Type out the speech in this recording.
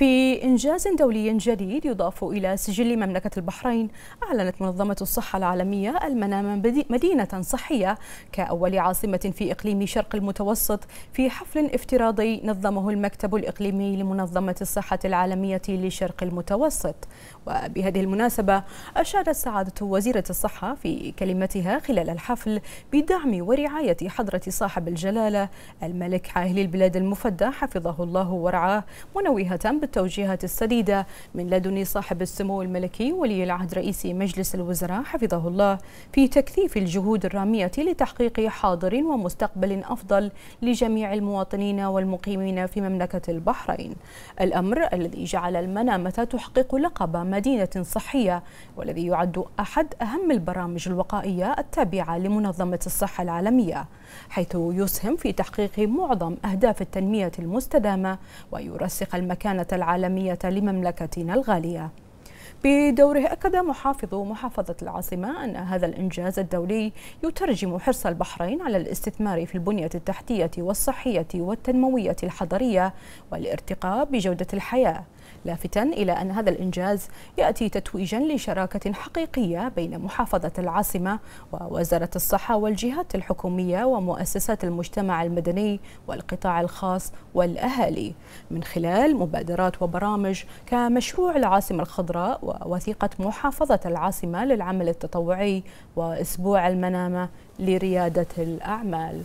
في إنجاز دولي جديد يضاف إلى سجل مملكة البحرين أعلنت منظمة الصحة العالمية المنام مدينة صحية كأول عاصمة في إقليم شرق المتوسط في حفل افتراضي نظمه المكتب الإقليمي لمنظمة الصحة العالمية لشرق المتوسط وبهذه المناسبة أشارت سعادة وزيرة الصحة في كلمتها خلال الحفل بدعم ورعاية حضرة صاحب الجلالة الملك عاهل البلاد المفدى حفظه الله ورعاه منوهة التوجيهات السديدة من لدن صاحب السمو الملكي ولي العهد رئيس مجلس الوزراء حفظه الله في تكثيف الجهود الرامية لتحقيق حاضر ومستقبل أفضل لجميع المواطنين والمقيمين في مملكة البحرين الأمر الذي جعل المنامة تحقق لقب مدينة صحية والذي يعد أحد أهم البرامج الوقائية التابعة لمنظمة الصحة العالمية حيث يسهم في تحقيق معظم أهداف التنمية المستدامة ويرسخ المكانة العالمية لمملكتنا الغالية بدوره أكد محافظ محافظة العاصمة أن هذا الإنجاز الدولي يترجم حرص البحرين على الاستثمار في البنية التحتية والصحية والتنموية الحضرية والارتقاء بجودة الحياة لافتا إلى أن هذا الإنجاز يأتي تتويجا لشراكة حقيقية بين محافظة العاصمة ووزارة الصحة والجهات الحكومية ومؤسسات المجتمع المدني والقطاع الخاص والأهالي من خلال مبادرات وبرامج كمشروع العاصمة الخضراء ووثيقة محافظة العاصمة للعمل التطوعي وأسبوع المنامة لريادة الأعمال